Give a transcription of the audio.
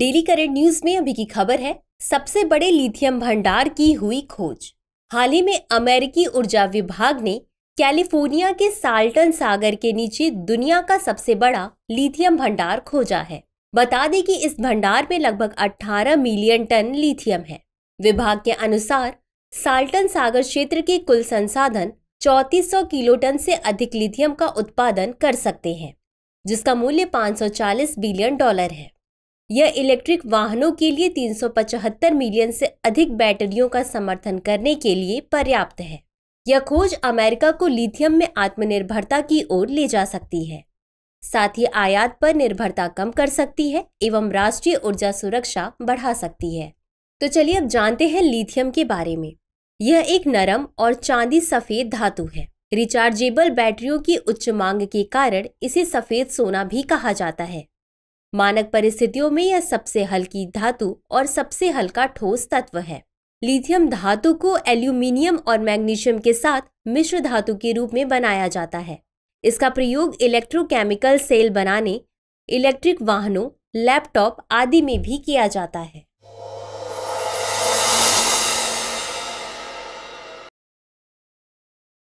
daily current news में अभी की खबर है सबसे बड़े लिथियम भंडार की हुई खोज हाल ही में अमेरिकी ऊर्जा विभाग ने कैलिफोर्निया के साल्टन सागर के नीचे दुनिया का सबसे बड़ा लिथियम भंडार खोजा है बता दें कि इस भंडार में लगभग 18 मिलियन टन लिथियम है विभाग के अनुसार साल्टन सागर क्षेत्र के कुल संसाधन 3400 किलो टन से अधिक लिथियम का उत्पादन कर सकते हैं जिसका मूल्य 540 बिलियन डॉलर है यह इलेक्ट्रिक वाहनों के लिए 375 मिलियन से अधिक बैटरियों का समर्थन करने के लिए पर्याप्त है यह खोज अमेरिका को लिथियम में आत्मनिर्भरता की ओर ले जा सकती है साथ ही आयात पर निर्भरता कम कर सकती है एवं राष्ट्रीय ऊर्जा सुरक्षा बढ़ा सकती है तो चलिए अब जानते हैं लिथियम के बारे में यह एक नरम और चांदी सफेद धातु है रिचार्जेबल बैटरियों की उच्च मांग के कारण इसे सफेद सोना भी कहा जाता है मानक परिस्थितियों में यह सबसे हल्की धातु और सबसे हल्का ठोस तत्व है लिथियम धातु को एल्यूमिनियम और मैग्नीशियम के साथ मिश्र धातु के रूप में बनाया जाता है इसका प्रयोग इलेक्ट्रोकेमिकल सेल बनाने इलेक्ट्रिक वाहनों लैपटॉप आदि में भी किया जाता है